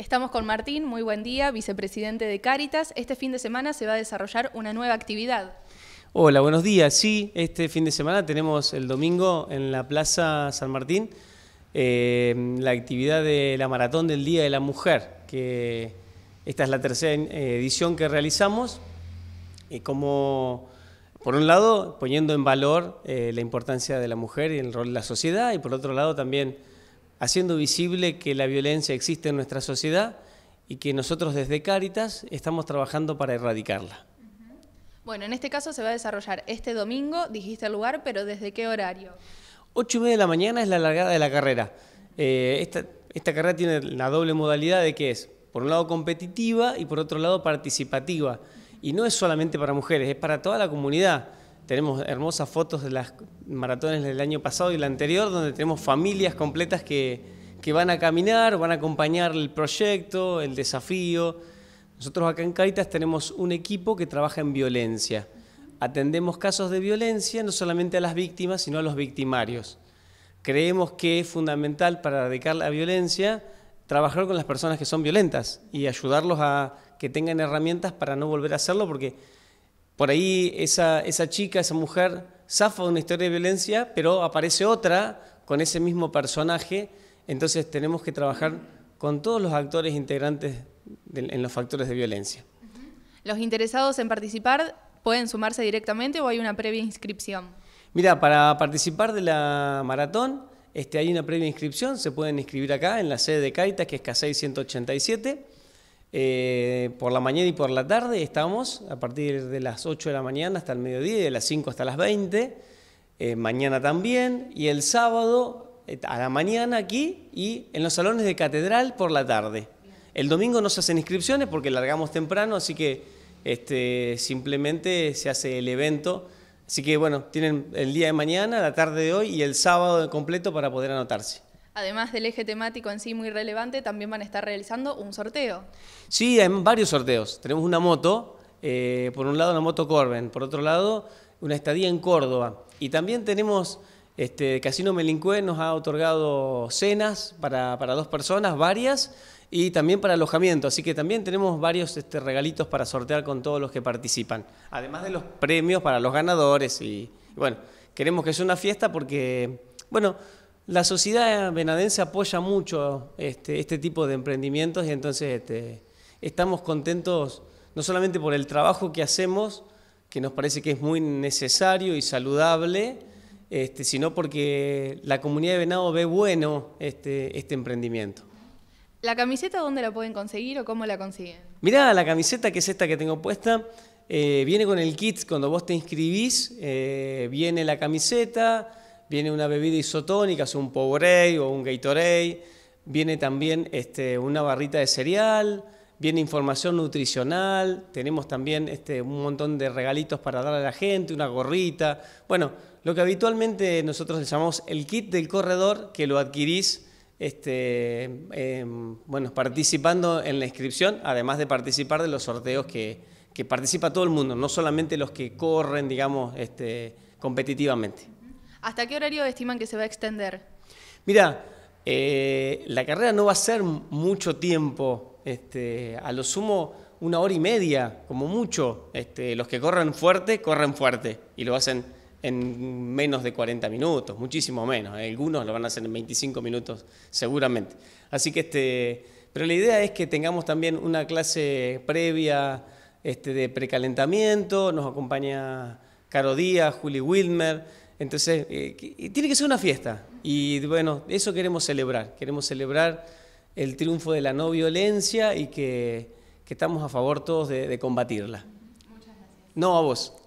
Estamos con Martín, muy buen día, vicepresidente de Cáritas. Este fin de semana se va a desarrollar una nueva actividad. Hola, buenos días. Sí, este fin de semana tenemos el domingo en la Plaza San Martín eh, la actividad de la Maratón del Día de la Mujer, que esta es la tercera eh, edición que realizamos, y como, por un lado, poniendo en valor eh, la importancia de la mujer y el rol de la sociedad, y por otro lado también haciendo visible que la violencia existe en nuestra sociedad y que nosotros desde Cáritas estamos trabajando para erradicarla. Bueno, en este caso se va a desarrollar este domingo, dijiste el lugar, pero ¿desde qué horario? 8 y media de la mañana es la largada de la carrera. Eh, esta carrera tiene la doble modalidad de que es, por un lado, competitiva y por otro lado, participativa. Y no es solamente para mujeres, es para toda la comunidad. Tenemos hermosas fotos de las maratones del año pasado y la anterior, donde tenemos familias completas que, que van a caminar, van a acompañar el proyecto, el desafío. Nosotros acá en Caritas tenemos un equipo que trabaja en violencia. Atendemos casos de violencia no solamente a las víctimas, sino a los victimarios. Creemos que es fundamental para erradicar la violencia trabajar con las personas que son violentas y ayudarlos a que tengan herramientas para no volver a hacerlo, porque por ahí esa, chica, esa mujer, zafa una historia de violencia, pero aparece otra con ese mismo personaje, entonces tenemos que trabajar con todos los actores integrantes en los factores de violencia. ¿Los interesados en participar pueden sumarse directamente o hay una previa inscripción? Mira, para participar de la maratón este, hay una previa inscripción, se pueden inscribir acá en la sede de Caitas que es Casey eh, por la mañana y por la tarde estamos a partir de las 8 de la mañana hasta el mediodía y de las 5 hasta las 20. Eh, mañana también. Y el sábado eh, a la mañana aquí y en los salones de catedral por la tarde. El domingo no se hacen inscripciones porque largamos temprano, así que este, simplemente se hace el evento. Así que bueno, tienen el día de mañana, la tarde de hoy y el sábado completo para poder anotarse. Además del eje temático en sí muy relevante, también van a estar realizando un sorteo. Sí, hay varios sorteos. Tenemos una moto, eh, por un lado la moto Corben, por otro lado una estadía en Córdoba. Y también tenemos, este, Casino Melincué, nos ha otorgado cenas para, dos personas, varias, y también para alojamiento. Así que también tenemos varios este, regalitos para sortear con todos los que participan. Además de los premios para los ganadores. y bueno, queremos que sea una fiesta porque, bueno la sociedad venadense apoya mucho este, este, tipo de emprendimientos y entonces este, estamos contentos no solamente por el trabajo que hacemos, que nos parece que es muy necesario y saludable, este, sino porque la comunidad de Venado ve bueno este, emprendimiento. ¿La camiseta dónde la pueden conseguir o cómo la consiguen? Mirá, la camiseta que es esta que tengo puesta, eh, viene con el kit, cuando vos te inscribís, eh, viene la camiseta, viene una bebida isotónica, es un Powerade o un Gatorade, viene también este, una barrita de cereal, viene información nutricional, tenemos también este, un montón de regalitos para dar a la gente, una gorrita, bueno, lo que habitualmente nosotros le llamamos el kit del corredor, que lo adquirís este, em, bueno, participando en la inscripción, además de participar de los sorteos que, que participa todo el mundo, no solamente los que corren, digamos, este, competitivamente. ¿Hasta qué horario estiman que se va a extender? Mira, eh, la carrera no va a ser mucho tiempo, este, a lo sumo una hora y media, como mucho. Este, los que corren fuerte, corren fuerte y lo hacen en menos de 40 minutos, muchísimo menos. Eh, algunos lo van a hacer en 25 minutos, seguramente. Así que, este, pero la idea es que tengamos también una clase previa este, de precalentamiento, nos acompaña Caro Díaz, Juli Wilmer. Entonces, eh, tiene que ser una fiesta. Y bueno, eso queremos celebrar. Queremos celebrar el triunfo de la no violencia y que, estamos a favor todos de, de combatirla. Muchas gracias. No, a vos.